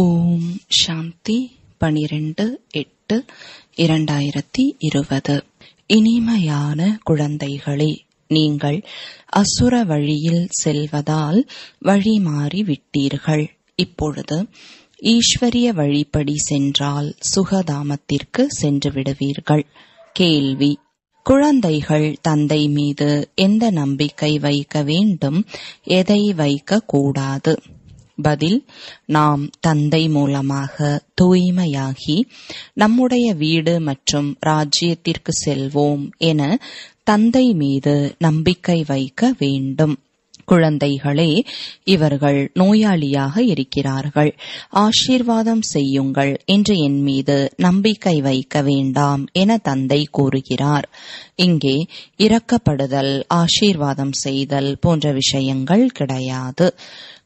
ஓம் சாந்தி பனிரெண்டு எட்டு இரண்டாயிரத்தி இருபது இனிமையான குழந்தைகளே நீங்கள் அசுர வழியில் செல்வதால் மாறி விட்டீர்கள் இப்பொழுது ஈஸ்வரிய வழிப்படி சென்றால் சுகதாமத்திற்கு சென்று விடுவீர்கள் கேள்வி குழந்தைகள் தந்தை மீது எந்த நம்பிக்கை வைக்க வேண்டும் எதை வைக்க கூடாது பதில் நாம் தந்தை மூலமாக தூய்மையாகி நம்முடைய வீடு மற்றும் ராஜ்யத்திற்கு செல்வோம் என தந்தை மீது நம்பிக்கை வைக்க வேண்டும் குழந்தைகளே இவர்கள் நோயாளியாக இருக்கிறார்கள் ஆசீர்வாதம் செய்யுங்கள் என்று என் மீது நம்பிக்கை வைக்க வேண்டாம் என தந்தை கூறுகிறார் இங்கே இறக்கப்படுதல் ஆசீர்வாதம் செய்தல் போன்ற விஷயங்கள் கிடையாது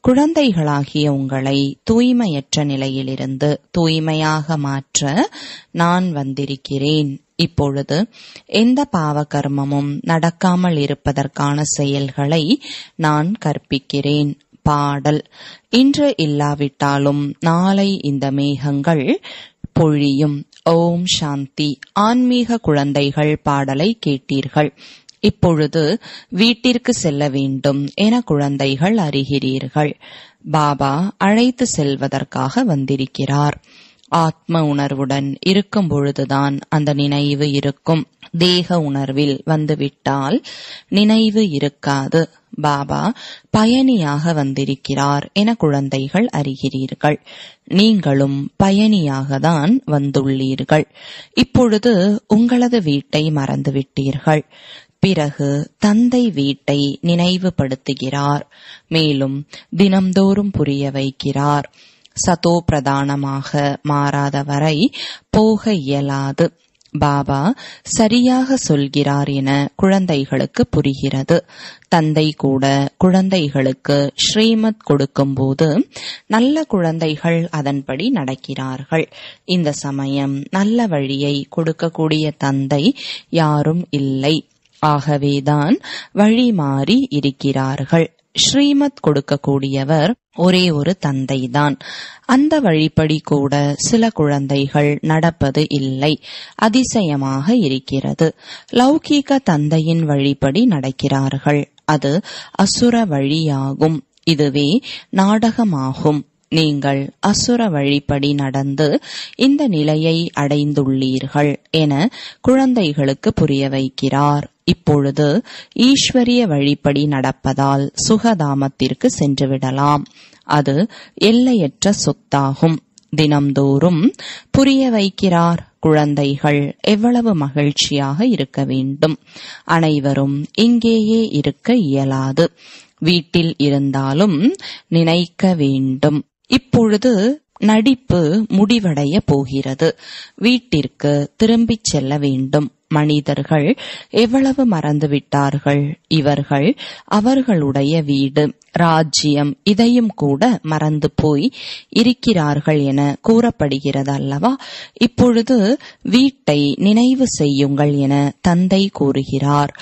குழந்தைகளாகிய உங்களை தூய்மையற்ற நிலையிலிருந்து தூய்மையாக மாற்ற நான் வந்திருக்கிறேன் இப்பொழுது எந்த பாவகர்மமும் நடக்காமல் இருப்பதற்கான செயல்களை நான் கற்பிக்கிறேன் பாடல் இன்று இல்லாவிட்டாலும் நாளை இந்த மேகங்கள் பொழியும் ஓம் சாந்தி ஆன்மீக குழந்தைகள் பாடலை கேட்டீர்கள் இப்பொழுது வீட்டிற்கு செல்ல வேண்டும் என குழந்தைகள் அறிகிறீர்கள் பாபா அழைத்து செல்வதற்காக வந்திருக்கிறார் ஆத்ம உணர்வுடன் இருக்கும் பொழுதுதான் அந்த நினைவு இருக்கும் தேக உணர்வில் வந்துவிட்டால் நினைவு இருக்காது பாபா பயணியாக வந்திருக்கிறார் என குழந்தைகள் அறிகிறீர்கள் நீங்களும் பயணியாக தான் வந்துள்ளீர்கள் இப்பொழுது உங்களது வீட்டை மறந்துவிட்டீர்கள் பிறகு தந்தை வீட்டை நினைவுபடுத்துகிறார் மேலும் தினம்தோறும் புரிய வைக்கிறார் சதோ பிரதானமாக மாறாத வரை போக இயலாது பாபா சரியாக சொல்கிறார் என குழந்தைகளுக்கு புரிகிறது தந்தை கூட குழந்தைகளுக்கு ஸ்ரீமத் கொடுக்கும்போது நல்ல குழந்தைகள் அதன்படி நடக்கிறார்கள் இந்த சமயம் நல்ல வழியை கொடுக்கக்கூடிய தந்தை யாரும் இல்லை ஆகவேதான் வழிமாறி இருக்கிறார்கள் ஸ்ரீமத் கொடுக்கக்கூடியவர் ஒரே ஒரு தந்தைதான் அந்த வழிப்படி கூட சில குழந்தைகள் நடப்பது இல்லை அதிசயமாக இருக்கிறது லௌகீக தந்தையின் வழிப்படி நடக்கிறார்கள் அது அசுர வழியாகும் இதுவே நாடகமாகும் நீங்கள் அசுர வழிப்படி நடந்து இந்த நிலையை அடைந்துள்ளீர்கள் என குழந்தைகளுக்கு புரிய வைக்கிறார் இப்பொழுது ஈஸ்வரிய வழிப்படி நடப்பதால் சுகதாமத்திற்கு சென்றுவிடலாம் அது எல்லையற்ற சொத்தாகும் தினம்தோறும் புரிய வைக்கிறார் குழந்தைகள் எவ்வளவு மகிழ்ச்சியாக இருக்க வேண்டும் அனைவரும் இங்கேயே இருக்க இயலாது வீட்டில் இருந்தாலும் நினைக்க வேண்டும் இப்பொழுது நடிப்பு முடிவடைய போகிறது வீட்டிற்கு திரும்பிச் செல்ல வேண்டும் மனிதர்கள் எவ்வளவு மறந்துவிட்டார்கள் இவர்கள் அவர்களுடைய வீடு ராஜ்யம் இதையும் கூட மறந்து போய் இருக்கிறார்கள் என கூறப்படுகிறது அல்லவா இப்பொழுது வீட்டை நினைவு செய்யுங்கள் என தந்தை கூறுகிறார்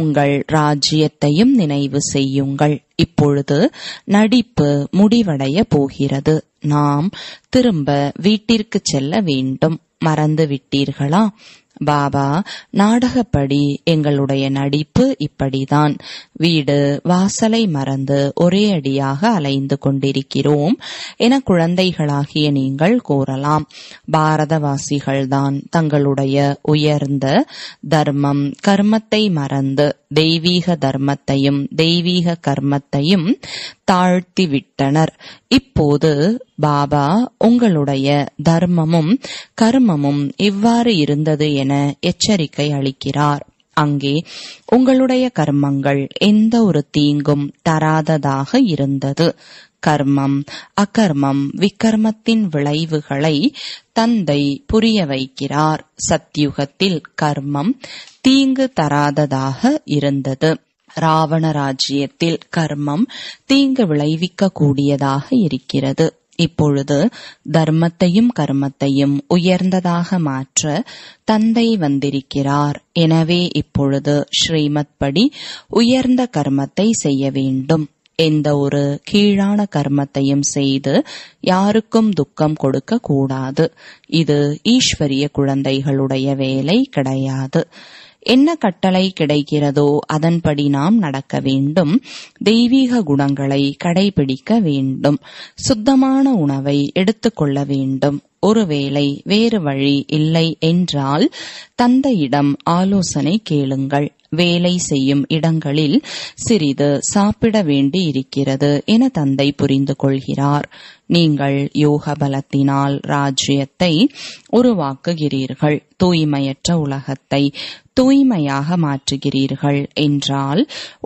உங்கள் ராஜ்யத்தையும் நினைவு செய்யுங்கள் இப்பொழுது நடிப்பு முடிவடைய போகிறது நாம் திரும்ப வீட்டிற்கு செல்ல வேண்டும் மறந்து விட்டீர்களா பாபா நாடகப்படி எங்களுடைய நடிப்பு இப்படிதான் வீடு வாசலை மறந்து ஒரே அடியாக அலைந்து கொண்டிருக்கிறோம் என குழந்தைகளாகிய நீங்கள் கூறலாம் பாரதவாசிகள்தான் தங்களுடைய உயர்ந்த தர்மம் கர்மத்தை மறந்து தெய்வீக தர்மத்தையும் தெய்வீக கர்மத்தையும் தாழ்த்தி விட்டனர் இப்போது பாபா உங்களுடைய தர்மமும் கர்ம தர்மமும் இவ்வாறு இருந்தது என எச்சரிக்கை அளிக்கிறார் அங்கே உங்களுடைய கர்மங்கள் எந்த ஒரு தீங்கும் தராததாக இருந்தது கர்மம் அகர்மம் விக்கர்மத்தின் விளைவுகளை தந்தை புரிய வைக்கிறார் சத்யுகத்தில் கர்மம் தீங்கு தராததாக இருந்தது ராவண ராஜ்யத்தில் கர்மம் தீங்கு விளைவிக்க கூடியதாக இருக்கிறது இப்பொழுது தர்மத்தையும் கர்மத்தையும் உயர்ந்ததாக மாற்ற தந்தை வந்திருக்கிறார் எனவே இப்பொழுது ஸ்ரீமத் படி உயர்ந்த கர்மத்தை செய்ய வேண்டும் எந்த ஒரு கீழான கர்மத்தையும் செய்து யாருக்கும் துக்கம் கொடுக்க கூடாது இது ஈஸ்வரிய குழந்தைகளுடைய வேலை கிடையாது என்ன கட்டளை கிடைக்கிறதோ அதன்படி நாம் நடக்க வேண்டும் தெய்வீக குணங்களை கடைபிடிக்க வேண்டும் சுத்தமான உணவை எடுத்துக்கொள்ள வேண்டும் ஒருவேளை வேறு வழி இல்லை என்றால் தந்தையிடம் ஆலோசனை கேளுங்கள் வேலை செய்யும் இடங்களில் சிறிது சாப்பிட வேண்டி இருக்கிறது என தந்தை புரிந்து கொள்கிறார் நீங்கள் யோக பலத்தினால் ராஜ்யத்தை உருவாக்குகிறீர்கள் தூய்மையற்ற உலகத்தை தூய்மையாக மாற்றுகிறீர்கள் என்றால்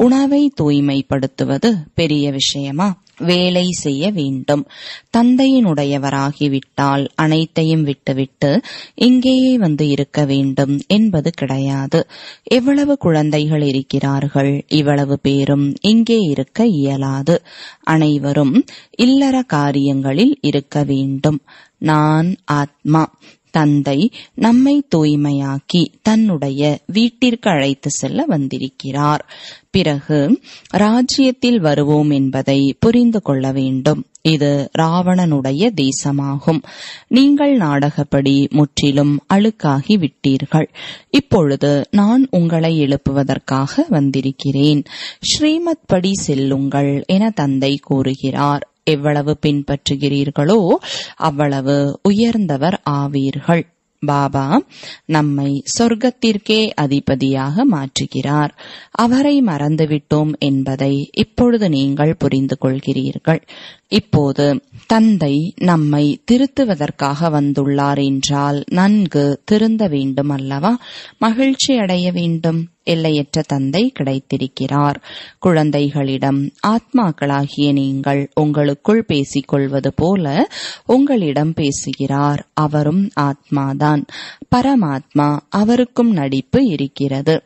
உணவை தூய்மைப்படுத்துவது பெரிய விஷயமா வேலை செய்ய வேண்டும் தந்தையினுடையவராகிவிட்டால் அனைத்தையும் விட்டுவிட்டு இங்கேயே வந்து இருக்க வேண்டும் என்பது கிடையாது எவ்வளவு குழந்தைகள் இருக்கிறார்கள் இவ்வளவு பேரும் இங்கே இருக்க இயலாது அனைவரும் இல்லற காரியங்களில் இருக்க வேண்டும் நான் ஆத்மா தந்தை நம்மை தூய்மையாக்கி தன்னுடைய வீட்டிற்கு அழைத்து செல்ல வந்திருக்கிறார் பிறகு ராஜ்யத்தில் வருவோம் என்பதை புரிந்து கொள்ள வேண்டும் இது ராவணனுடைய தேசமாகும் நீங்கள் நாடகப்படி முற்றிலும் அழுக்காகி விட்டீர்கள் இப்பொழுது நான் உங்களை எழுப்புவதற்காக வந்திருக்கிறேன் ஸ்ரீமத் படி செல்லுங்கள் என தந்தை கூறுகிறார் எவ்வளவு பின்பற்றுகிறீர்களோ அவ்வளவு உயர்ந்தவர் ஆவீர்கள் பாபா நம்மை சொர்க்கத்திற்கே அதிபதியாக மாற்றுகிறார் அவரை மறந்துவிட்டோம் என்பதை இப்பொழுது நீங்கள் புரிந்து கொள்கிறீர்கள் இப்போது தந்தை நம்மை திருத்துவதற்காக வந்துள்ளார் என்றால் நன்கு திருந்த வேண்டும் அல்லவா மகிழ்ச்சி அடைய வேண்டும் எல்லையற்ற தந்தை கிடைத்திருக்கிறார் குழந்தைகளிடம் ஆத்மாக்களாகிய நீங்கள் உங்களுக்குள் கொள்வது போல உங்களிடம் பேசுகிறார் அவரும் ஆத்மாதான் பரமாத்மா அவருக்கும் நடிப்பு இருக்கிறது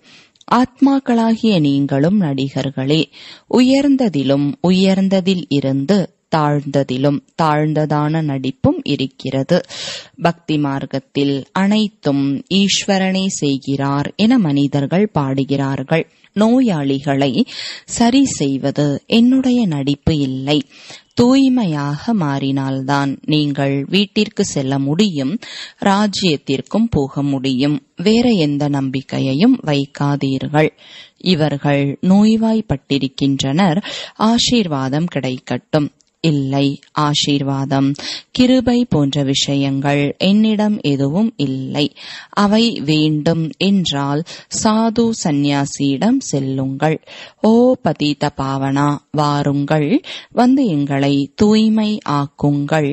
ஆத்மாக்களாகிய நீங்களும் நடிகர்களே உயர்ந்ததிலும் உயர்ந்ததில் இருந்து தாழ்ந்ததிலும் தாழ்ந்ததான நடிப்பும் இருக்கிறது பக்தி மார்க்கத்தில் அனைத்தும் ஈஸ்வரனை செய்கிறார் என மனிதர்கள் பாடுகிறார்கள் நோயாளிகளை சரி செய்வது என்னுடைய நடிப்பு இல்லை தூய்மையாக மாறினால்தான் நீங்கள் வீட்டிற்கு செல்ல முடியும் ராஜ்யத்திற்கும் போக முடியும் வேற எந்த நம்பிக்கையையும் வைக்காதீர்கள் இவர்கள் நோய்வாய்ப்பட்டிருக்கின்றனர் ஆசீர்வாதம் கிடைக்கட்டும் இல்லை ஆசீர்வாதம் கிருபை போன்ற விஷயங்கள் என்னிடம் எதுவும் இல்லை அவை வேண்டும் என்றால் சாது சந்நியாசியிடம் செல்லுங்கள் ஓ பதீத பாவனா வாருங்கள் வந்து எங்களை தூய்மை ஆக்குங்கள்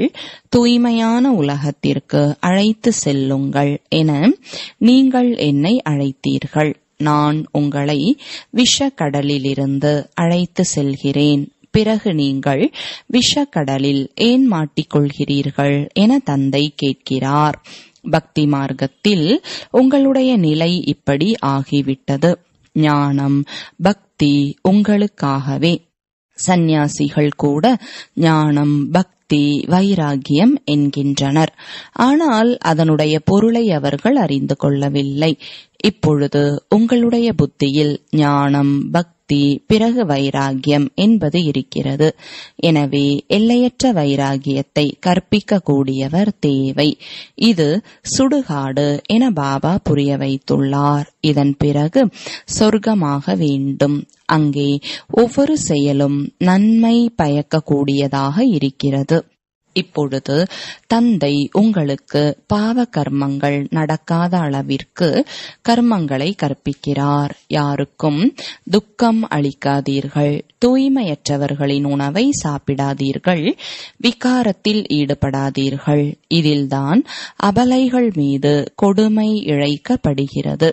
தூய்மையான உலகத்திற்கு அழைத்து செல்லுங்கள் என நீங்கள் என்னை அழைத்தீர்கள் நான் உங்களை விஷ கடலிலிருந்து அழைத்து செல்கிறேன் பிறகு நீங்கள் விஷக்கடலில் ஏன் மாட்டிக்கொள்கிறீர்கள் என தந்தை கேட்கிறார் பக்தி மார்க்கத்தில் உங்களுடைய நிலை இப்படி ஆகிவிட்டது ஞானம் பக்தி உங்களுக்காகவே சந்நியாசிகள் கூட ஞானம் பக்தி வைராகியம் என்கின்றனர் ஆனால் அதனுடைய பொருளை அவர்கள் அறிந்து கொள்ளவில்லை இப்பொழுது உங்களுடைய புத்தியில் ஞானம் பக்தி பக்தி பிறகு வைராகியம் என்பது இருக்கிறது எனவே எல்லையற்ற வைராகியத்தை கற்பிக்க கூடியவர் தேவை இது சுடுகாடு என பாபா புரிய வைத்துள்ளார் இதன் பிறகு சொர்க்கமாக வேண்டும் அங்கே ஒவ்வொரு செயலும் நன்மை பயக்கக்கூடியதாக இருக்கிறது இப்பொழுது தந்தை உங்களுக்கு பாவ கர்மங்கள் நடக்காத அளவிற்கு கர்மங்களை கற்பிக்கிறார் யாருக்கும் துக்கம் அளிக்காதீர்கள் தூய்மையற்றவர்களின் உணவை சாப்பிடாதீர்கள் விகாரத்தில் ஈடுபடாதீர்கள் இதில்தான் அபலைகள் மீது கொடுமை இழைக்கப்படுகிறது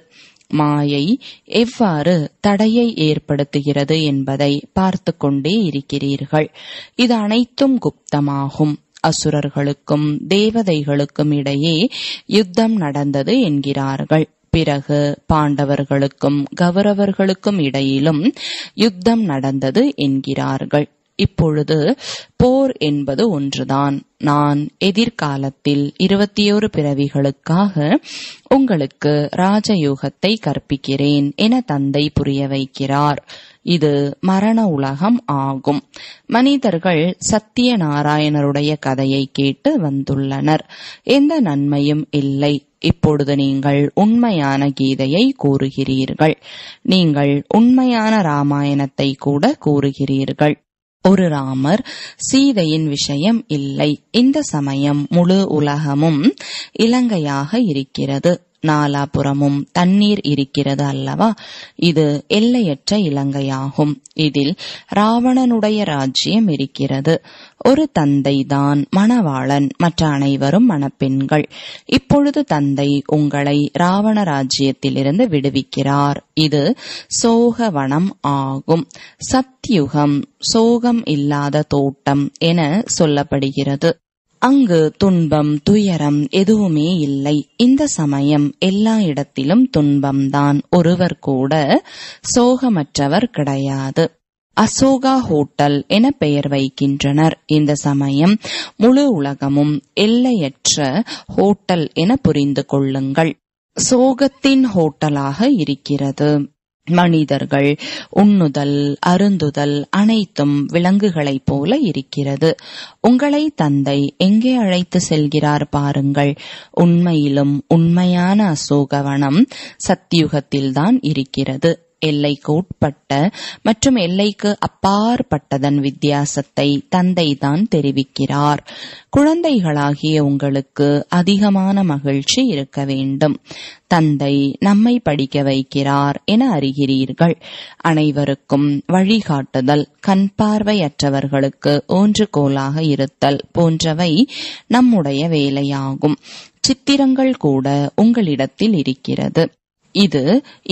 மாயை எவ்வாறு தடையை ஏற்படுத்துகிறது என்பதை பார்த்து கொண்டே இருக்கிறீர்கள் இது அனைத்தும் குப்தமாகும் அசுரர்களுக்கும் தேவதைகளுக்கும் இடையே யுத்தம் நடந்தது என்கிறார்கள் பிறகு பாண்டவர்களுக்கும் கௌரவர்களுக்கும் இடையிலும் யுத்தம் நடந்தது என்கிறார்கள் இப்பொழுது போர் என்பது ஒன்றுதான் நான் எதிர்காலத்தில் இருபத்தியோரு பிறவிகளுக்காக உங்களுக்கு ராஜயோகத்தை கற்பிக்கிறேன் என தந்தை புரிய வைக்கிறார் இது மரண உலகம் ஆகும் மனிதர்கள் சத்திய நாராயணருடைய கதையை கேட்டு வந்துள்ளனர் எந்த நன்மையும் இல்லை இப்பொழுது நீங்கள் உண்மையான கீதையை கூறுகிறீர்கள் நீங்கள் உண்மையான ராமாயணத்தை கூட கூறுகிறீர்கள் ஒரு ராமர் சீதையின் விஷயம் இல்லை இந்த சமயம் முழு உலகமும் இலங்கையாக இருக்கிறது நாலாபுறமும் தண்ணீர் இருக்கிறது அல்லவா இது எல்லையற்ற இலங்கையாகும் இதில் ராவணனுடைய ராஜ்யம் இருக்கிறது ஒரு தந்தைதான் மணவாளன் மற்ற அனைவரும் மணப்பெண்கள் இப்பொழுது தந்தை உங்களை ராவண ராஜ்யத்திலிருந்து விடுவிக்கிறார் இது சோகவனம் ஆகும் சத்யுகம் சோகம் இல்லாத தோட்டம் என சொல்லப்படுகிறது அங்கு துன்பம் துயரம் எதுவுமே இல்லை இந்த சமயம் எல்லா இடத்திலும் துன்பம்தான் ஒருவர் கூட சோகமற்றவர் கிடையாது அசோகா ஹோட்டல் என பெயர் வைக்கின்றனர் இந்த சமயம் முழு உலகமும் எல்லையற்ற ஹோட்டல் என புரிந்து கொள்ளுங்கள் சோகத்தின் ஹோட்டலாக இருக்கிறது மனிதர்கள் உண்ணுதல் அருந்துதல் அனைத்தும் விலங்குகளைப் போல இருக்கிறது உங்களை தந்தை எங்கே அழைத்து செல்கிறார் பாருங்கள் உண்மையிலும் உண்மையான அசோகவனம் சத்தியுகத்தில்தான் இருக்கிறது எல்லைக்கு உட்பட்ட மற்றும் எல்லைக்கு அப்பாற்பட்டதன் வித்தியாசத்தை தந்தை தான் தெரிவிக்கிறார் குழந்தைகளாகிய உங்களுக்கு அதிகமான மகிழ்ச்சி இருக்க வேண்டும் தந்தை நம்மை படிக்க வைக்கிறார் என அறிகிறீர்கள் அனைவருக்கும் வழிகாட்டுதல் கண் பார்வையற்றவர்களுக்கு ஊன்றுகோலாக இருத்தல் போன்றவை நம்முடைய வேலையாகும் சித்திரங்கள் கூட உங்களிடத்தில் இருக்கிறது இது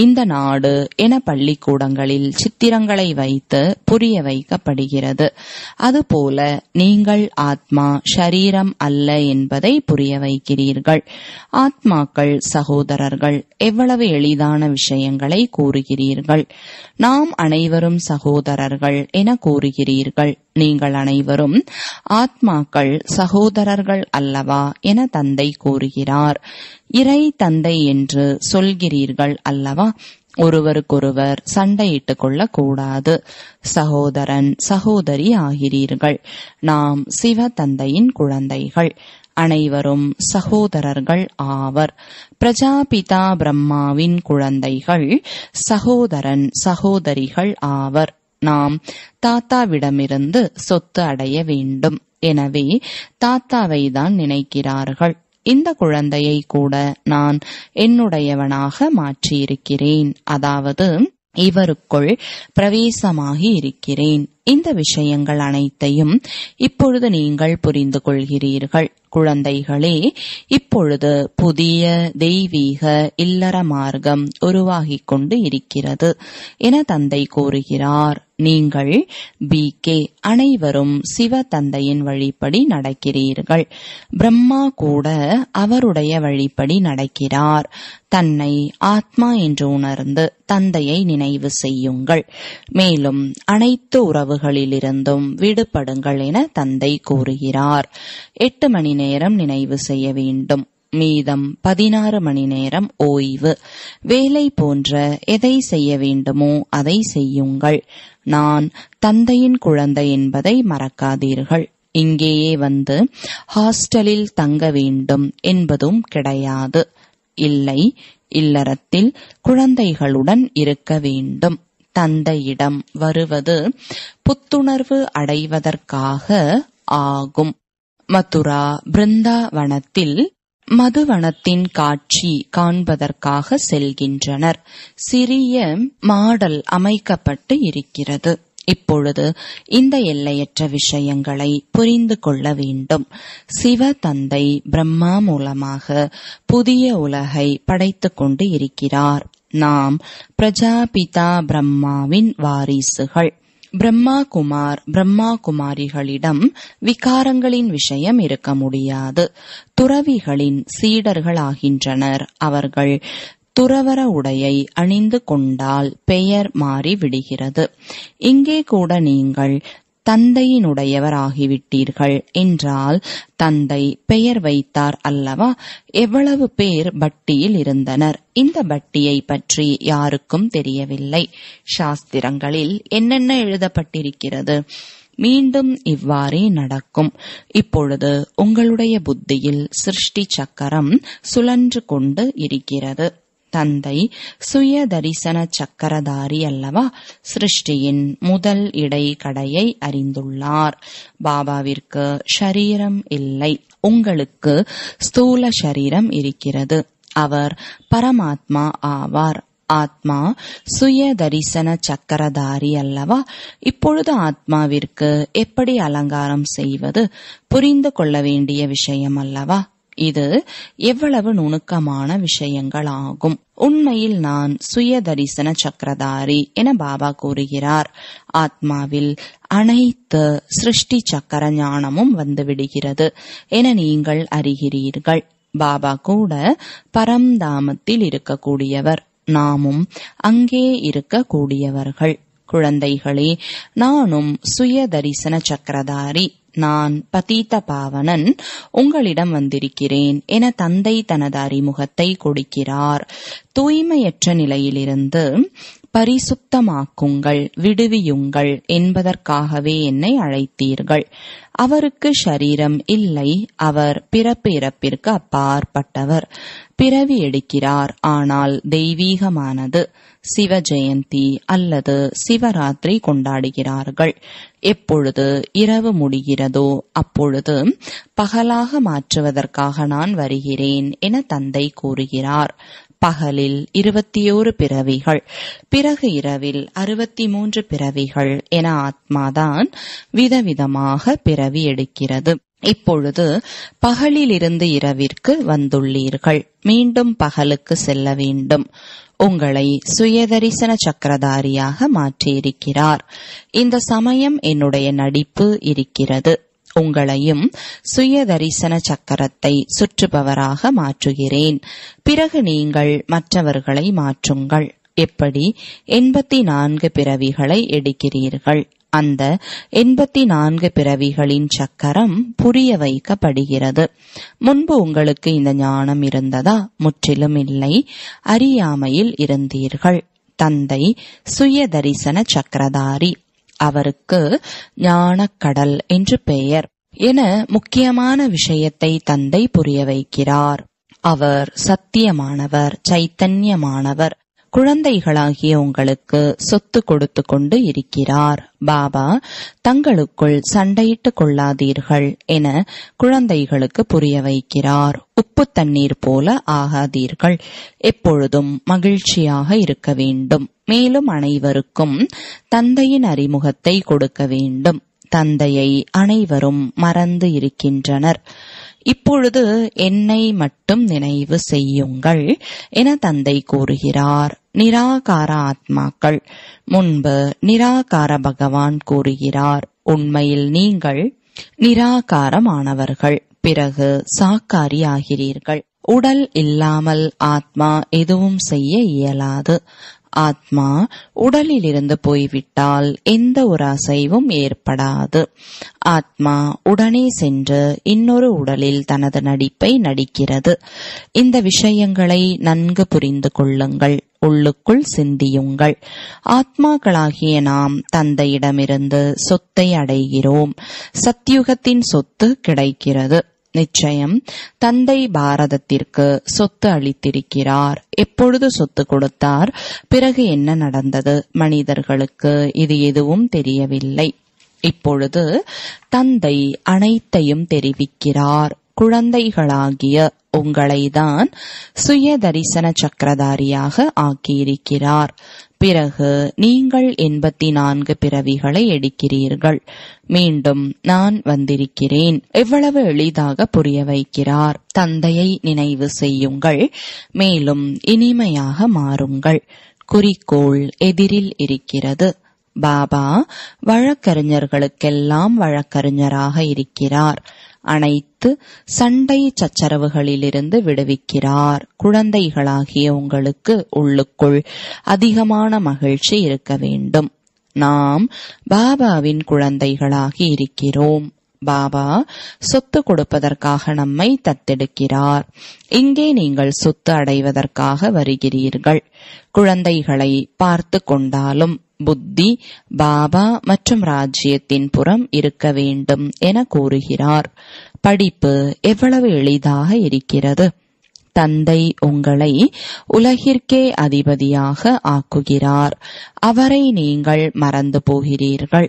இந்த நாடு என பள்ளிக்கூடங்களில் சித்திரங்களை வைத்து புரிய வைக்கப்படுகிறது அதுபோல நீங்கள் ஆத்மா ஷரீரம் அல்ல என்பதை புரிய வைக்கிறீர்கள் ஆத்மாக்கள் சகோதரர்கள் எவ்வளவு எளிதான விஷயங்களை கூறுகிறீர்கள் நாம் அனைவரும் சகோதரர்கள் என கூறுகிறீர்கள் நீங்கள் அனைவரும் ஆத்மாக்கள் சகோதரர்கள் அல்லவா என தந்தை கூறுகிறார் இறை தந்தை என்று சொல்கிறீர்கள் அல்லவா ஒருவருக்கொருவர் சண்டையிட்டுக் கொள்ளக்கூடாது சகோதரன் சகோதரி ஆகிறீர்கள் நாம் சிவ தந்தையின் குழந்தைகள் அனைவரும் சகோதரர்கள் ஆவர் பிரஜாபிதா பிரம்மாவின் குழந்தைகள் சகோதரன் சகோதரிகள் ஆவர் நாம் தாத்தாவிடமிருந்து சொத்து அடைய வேண்டும் எனவே தாத்தாவை தான் நினைக்கிறார்கள் இந்த குழந்தையை கூட நான் என்னுடையவனாக மாற்றியிருக்கிறேன் அதாவது இவருக்குள் பிரவேசமாகி இருக்கிறேன் இந்த விஷயங்கள் அனைத்தையும் இப்பொழுது நீங்கள் புரிந்து கொள்கிறீர்கள் குழந்தைகளே இப்பொழுது புதிய தெய்வீக இல்லற மார்க்கம் உருவாகிக் கொண்டு இருக்கிறது என தந்தை கூறுகிறார் நீங்கள் பி கே அனைவரும் சிவ தந்தையின் வழிப்படி நடக்கிறீர்கள் பிரம்மா கூட அவருடைய வழிப்படி நடக்கிறார் தன்னை ஆத்மா என்று உணர்ந்து தந்தையை நினைவு செய்யுங்கள் மேலும் அனைத்து உறவுகளிலிருந்தும் விடுபடுங்கள் என தந்தை கூறுகிறார் எட்டு மணி நேரம் நினைவு செய்ய வேண்டும் மீதம் பதினாறு மணி நேரம் ஓய்வு வேலை போன்ற எதை செய்ய வேண்டுமோ அதை செய்யுங்கள் நான் தந்தையின் குழந்தை என்பதை மறக்காதீர்கள் இங்கேயே வந்து ஹாஸ்டலில் தங்க வேண்டும் என்பதும் கிடையாது இல்லை இல்லறத்தில் குழந்தைகளுடன் இருக்க வேண்டும் தந்தையிடம் வருவது புத்துணர்வு அடைவதற்காக ஆகும் மதுரா பிருந்தாவனத்தில் மதுவனத்தின் காட்சி காண்பதற்காக செல்கின்றனர் சிறிய மாடல் அமைக்கப்பட்டு இருக்கிறது இப்பொழுது இந்த எல்லையற்ற விஷயங்களை புரிந்து கொள்ள வேண்டும் சிவ தந்தை பிரம்மா மூலமாக புதிய உலகை படைத்து கொண்டு இருக்கிறார் நாம் பிரஜாபிதா பிரம்மாவின் வாரிசுகள் பிரம்மா குமார் பிரம்மா குமாரிகளிடம் விகாரங்களின் விஷயம் இருக்க முடியாது துறவிகளின் சீடர்களாகின்றனர் அவர்கள் துறவர உடையை அணிந்து கொண்டால் பெயர் மாறி விடுகிறது இங்கே கூட நீங்கள் தந்தையினுடையவராகிவிட்டீர்கள் என்றால் தந்தை பெயர் வைத்தார் அல்லவா எவ்வளவு பேர் பட்டியில் இருந்தனர் இந்த பட்டியை பற்றி யாருக்கும் தெரியவில்லை சாஸ்திரங்களில் என்னென்ன எழுதப்பட்டிருக்கிறது மீண்டும் இவ்வாறே நடக்கும் இப்பொழுது உங்களுடைய புத்தியில் சிருஷ்டி சக்கரம் சுழன்று கொண்டு இருக்கிறது தந்தை சுய தரிசன சக்கரதாரி அல்லவா சிருஷ்டியின் முதல் இடை கடையை அறிந்துள்ளார் பாபாவிற்கு ஷரீரம் இல்லை உங்களுக்கு ஸ்தூல ஷரீரம் இருக்கிறது அவர் பரமாத்மா ஆவார் ஆத்மா சுய தரிசன சக்கரதாரி அல்லவா இப்பொழுது ஆத்மாவிற்கு எப்படி அலங்காரம் செய்வது புரிந்து கொள்ள வேண்டிய விஷயம் அல்லவா இது எவ்வளவு நுணுக்கமான விஷயங்கள் ஆகும் உண்மையில் நான் சுய தரிசன சக்கரதாரி என பாபா கூறுகிறார் ஆத்மாவில் அனைத்து சிருஷ்டி சக்கர ஞானமும் வந்துவிடுகிறது என நீங்கள் அறிகிறீர்கள் பாபா கூட பரம்தாமத்தில் இருக்கக்கூடியவர் நாமும் அங்கே இருக்கக்கூடியவர்கள் குழந்தைகளே நானும் சுய தரிசன சக்கரதாரி நான் பதீத்த பாவனன் உங்களிடம் வந்திருக்கிறேன் என தந்தை தனது அறிமுகத்தை கொடுக்கிறார் தூய்மையற்ற நிலையிலிருந்து பரிசுத்தமாக்குங்கள் விடுவியுங்கள் என்பதற்காகவே என்னை அழைத்தீர்கள் அவருக்கு ஷரீரம் இல்லை அவர் பிறப்பு இறப்பிற்கு அப்பாற்பட்டவர் பிறவி எடுக்கிறார் ஆனால் தெய்வீகமானது சிவ ஜெயந்தி அல்லது சிவராத்திரி கொண்டாடுகிறார்கள் எப்பொழுது இரவு முடிகிறதோ அப்பொழுது பகலாக மாற்றுவதற்காக நான் வருகிறேன் என தந்தை கூறுகிறார் பகலில் இருபத்தியோரு பிறவிகள் பிறகு இரவில் அறுபத்தி மூன்று பிறவிகள் என ஆத்மாதான் விதவிதமாக பிறவி எடுக்கிறது இப்பொழுது பகலிலிருந்து இரவிற்கு வந்துள்ளீர்கள் மீண்டும் பகலுக்கு செல்ல வேண்டும் உங்களை சுயதரிசன சக்கரதாரியாக மாற்றியிருக்கிறார் இந்த சமயம் என்னுடைய நடிப்பு இருக்கிறது உங்களையும் சுயதரிசன சக்கரத்தை சுற்றுபவராக மாற்றுகிறேன் பிறகு நீங்கள் மற்றவர்களை மாற்றுங்கள் எப்படி எண்பத்தி நான்கு பிறவிகளை எடுக்கிறீர்கள் அந்த எண்பத்தி நான்கு பிறவிகளின் சக்கரம் புரிய வைக்கப்படுகிறது முன்பு உங்களுக்கு இந்த ஞானம் இருந்ததா முற்றிலும் இல்லை அறியாமையில் இருந்தீர்கள் தந்தை சுய தரிசன சக்கரதாரி அவருக்கு ஞானக்கடல் என்று பெயர் என முக்கியமான விஷயத்தை தந்தை புரிய வைக்கிறார் அவர் சத்தியமானவர் சைத்தன்யமானவர் குழந்தைகளாகிய உங்களுக்கு சொத்து கொடுத்து கொண்டு இருக்கிறார் பாபா தங்களுக்குள் சண்டையிட்டு கொள்ளாதீர்கள் என குழந்தைகளுக்கு புரிய வைக்கிறார் உப்பு தண்ணீர் போல ஆகாதீர்கள் எப்பொழுதும் மகிழ்ச்சியாக இருக்க வேண்டும் மேலும் அனைவருக்கும் தந்தையின் அறிமுகத்தை கொடுக்க வேண்டும் தந்தையை அனைவரும் மறந்து இருக்கின்றனர் இப்பொழுது என்னை மட்டும் நினைவு செய்யுங்கள் என தந்தை கூறுகிறார் நிராகார ஆத்மாக்கள் முன்பு நிராகார பகவான் கூறுகிறார் உண்மையில் நீங்கள் நிராகாரமானவர்கள் பிறகு சாக்காரி ஆகிறீர்கள் உடல் இல்லாமல் ஆத்மா எதுவும் செய்ய இயலாது ஆத்மா உடலிலிருந்து போய்விட்டால் எந்த ஒரு அசைவும் ஏற்படாது ஆத்மா உடனே சென்று இன்னொரு உடலில் தனது நடிப்பை நடிக்கிறது இந்த விஷயங்களை நன்கு புரிந்து கொள்ளுங்கள் உள்ளுக்குள் சிந்தியுங்கள் ஆத்மாக்களாகிய நாம் தந்தையிடமிருந்து சொத்தை அடைகிறோம் சத்தியுகத்தின் சொத்து கிடைக்கிறது நிச்சயம் தந்தை பாரதத்திற்கு சொத்து அளித்திருக்கிறார் எப்பொழுது சொத்து கொடுத்தார் பிறகு என்ன நடந்தது மனிதர்களுக்கு இது எதுவும் தெரியவில்லை இப்பொழுது தந்தை அனைத்தையும் தெரிவிக்கிறார் குழந்தைகளாகிய உங்களைதான் சுய தரிசன சக்கரதாரியாக ஆக்கியிருக்கிறார் பிறகு நீங்கள் எண்பத்தி நான்கு பிறவிகளை எடுக்கிறீர்கள் மீண்டும் நான் வந்திருக்கிறேன் எவ்வளவு எளிதாக புரிய வைக்கிறார் தந்தையை நினைவு செய்யுங்கள் மேலும் இனிமையாக மாறுங்கள் குறிக்கோள் எதிரில் இருக்கிறது பாபா வழக்கறிஞர்களுக்கெல்லாம் வழக்கறிஞராக இருக்கிறார் அனைத்து சண்டை சச்சரவுகளிலிருந்து விடுவிக்கிறார் குழந்தைகளாகிய உங்களுக்கு உள்ளுக்குள் அதிகமான மகிழ்ச்சி இருக்க வேண்டும் நாம் பாபாவின் குழந்தைகளாகி இருக்கிறோம் பாபா சொத்து கொடுப்பதற்காக நம்மை தத்தெடுக்கிறார் இங்கே நீங்கள் சொத்து அடைவதற்காக வருகிறீர்கள் குழந்தைகளை பார்த்து கொண்டாலும் புத்தி பாபா மற்றும் ராஜ்யத்தின் புறம் இருக்க வேண்டும் என கூறுகிறார் படிப்பு எவ்வளவு எளிதாக இருக்கிறது தந்தை உங்களை உலகிற்கே அதிபதியாக ஆக்குகிறார் அவரை நீங்கள் மறந்து போகிறீர்கள்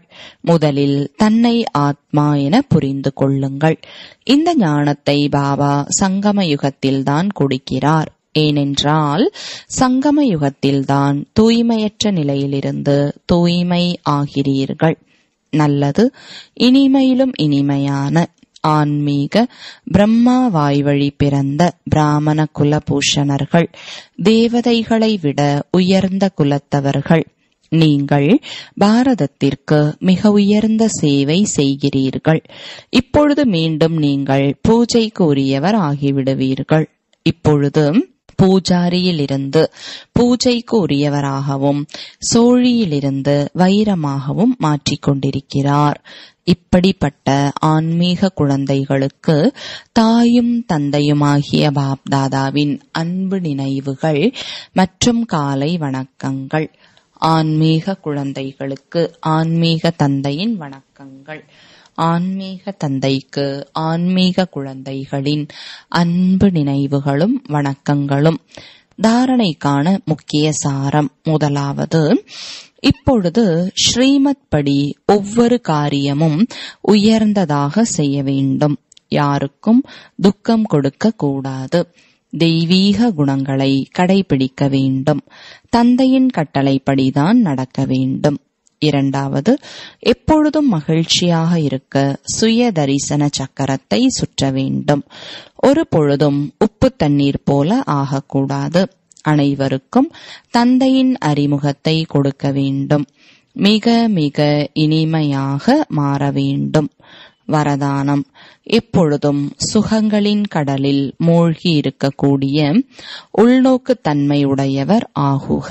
முதலில் தன்னை ஆத்மா என புரிந்து கொள்ளுங்கள் இந்த ஞானத்தை பாபா சங்கம யுகத்தில்தான் கொடுக்கிறார் ஏனென்றால் சங்கம யுகத்தில்தான் தூய்மையற்ற நிலையிலிருந்து தூய்மை ஆகிறீர்கள் நல்லது இனிமையிலும் இனிமையான ஆன்மீக பிரம்மா வாய்வழி பிறந்த பிராமண குல பூஷணர்கள் தேவதைகளை விட உயர்ந்த குலத்தவர்கள் நீங்கள் பாரதத்திற்கு மிக உயர்ந்த சேவை செய்கிறீர்கள் இப்பொழுது மீண்டும் நீங்கள் பூஜைக்கு உரியவர் ஆகிவிடுவீர்கள் இப்பொழுது பூஜாரியிலிருந்து பூஜைக்கு உரியவராகவும் சோழியிலிருந்து வைரமாகவும் மாற்றிக்கொண்டிருக்கிறார் இப்படிப்பட்ட ஆன்மீக குழந்தைகளுக்கு தாயும் தந்தையுமாகிய பாப்தாதாவின் அன்பு நினைவுகள் மற்றும் காலை வணக்கங்கள் ஆன்மீக குழந்தைகளுக்கு ஆன்மீக தந்தையின் வணக்கங்கள் ஆன்மீக தந்தைக்கு ஆன்மீக குழந்தைகளின் அன்பு நினைவுகளும் வணக்கங்களும் தாரணைக்கான முக்கிய சாரம் முதலாவது இப்பொழுது ஸ்ரீமத் படி ஒவ்வொரு காரியமும் உயர்ந்ததாக செய்ய வேண்டும் யாருக்கும் துக்கம் கொடுக்க கூடாது தெய்வீக குணங்களை கடைபிடிக்க வேண்டும் தந்தையின் கட்டளைப்படிதான் நடக்க வேண்டும் இரண்டாவது எப்பொழுதும் மகிழ்ச்சியாக இருக்க சுய தரிசன சக்கரத்தை சுற்ற வேண்டும் ஒரு பொழுதும் உப்பு தண்ணீர் போல ஆகக்கூடாது அனைவருக்கும் தந்தையின் அறிமுகத்தை கொடுக்க வேண்டும் மிக மிக இனிமையாக மாற வேண்டும் வரதானம் எப்பொழுதும் சுகங்களின் கடலில் மூழ்கி இருக்கக்கூடிய உள்நோக்கு தன்மையுடையவர் ஆகுக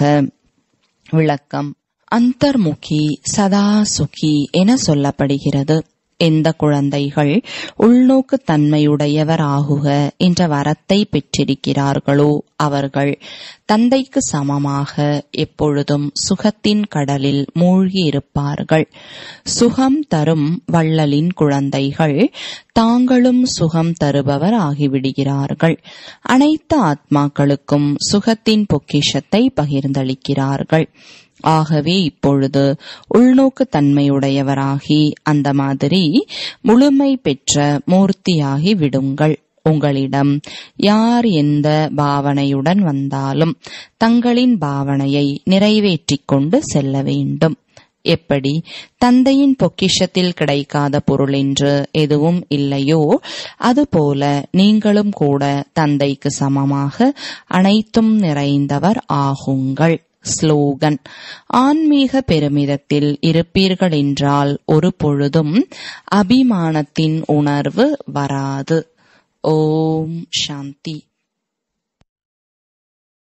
விளக்கம் அந்தர்முகி சதா சுகி என சொல்லப்படுகிறது எந்த குழந்தைகள் உள்நோக்கு தன்மையுடையவர் ஆகுக என்ற வரத்தை பெற்றிருக்கிறார்களோ அவர்கள் தந்தைக்கு சமமாக எப்பொழுதும் சுகத்தின் கடலில் மூழ்கி இருப்பார்கள் சுகம் தரும் வள்ளலின் குழந்தைகள் தாங்களும் சுகம் தருபவர் ஆகிவிடுகிறார்கள் அனைத்து ஆத்மாக்களுக்கும் சுகத்தின் பொக்கிஷத்தை பகிர்ந்தளிக்கிறார்கள் ஆகவே இப்பொழுது உள்நோக்கு தன்மையுடையவராகி அந்த மாதிரி முழுமை பெற்ற மூர்த்தியாகி விடுங்கள் உங்களிடம் யார் எந்த பாவனையுடன் வந்தாலும் தங்களின் பாவனையை நிறைவேற்றிக் கொண்டு செல்ல வேண்டும் எப்படி தந்தையின் பொக்கிஷத்தில் கிடைக்காத பொருள் என்று எதுவும் இல்லையோ அதுபோல நீங்களும் கூட தந்தைக்கு சமமாக அனைத்தும் நிறைந்தவர் ஆகுங்கள் ஸ்லோகன் ஆன்மீக பெருமிதத்தில் இருப்பீர்கள் என்றால் ஒரு பொழுதும் அபிமானத்தின் உணர்வு வராது ஓம் சாந்தி